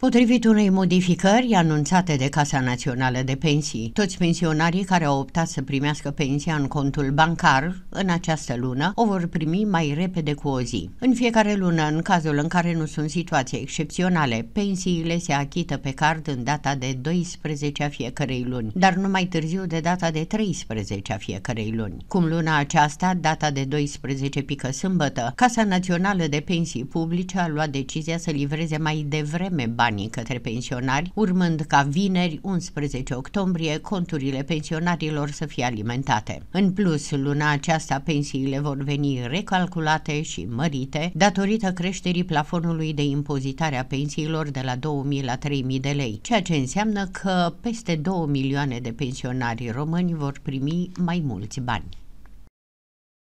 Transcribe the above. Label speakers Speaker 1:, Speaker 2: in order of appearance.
Speaker 1: Potrivit unei modificări anunțate de Casa Națională de Pensii, toți pensionarii care au optat să primească pensia în contul bancar în această lună o vor primi mai repede cu o zi. În fiecare lună, în cazul în care nu sunt situații excepționale, pensiile se achită pe card în data de 12 a fiecarei luni, dar nu mai târziu de data de 13 a fiecarei luni. Cum luna aceasta, data de 12 pică sâmbătă, Casa Națională de Pensii Publice a luat decizia să livreze mai devreme bani banii către pensionari, urmând ca vineri, 11 octombrie, conturile pensionarilor să fie alimentate. În plus, luna aceasta pensiile vor veni recalculate și mărite datorită creșterii plafonului de impozitare a pensiilor de la 2000 la 3000 de lei, ceea ce înseamnă că peste 2 milioane de pensionari români vor primi mai mulți bani.